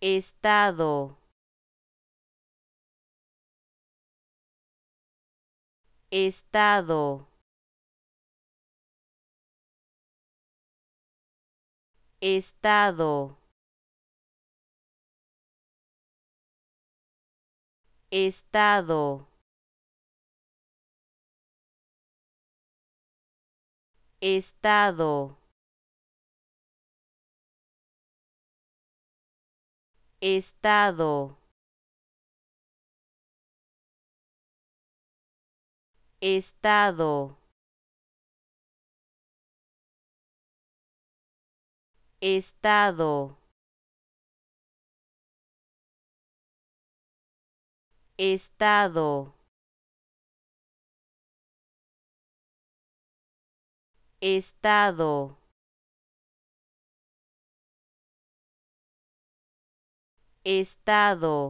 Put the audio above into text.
Estado. Estado. Estado. Estado. Estado. Estado. Estado. Estado. Estado. Estado. estado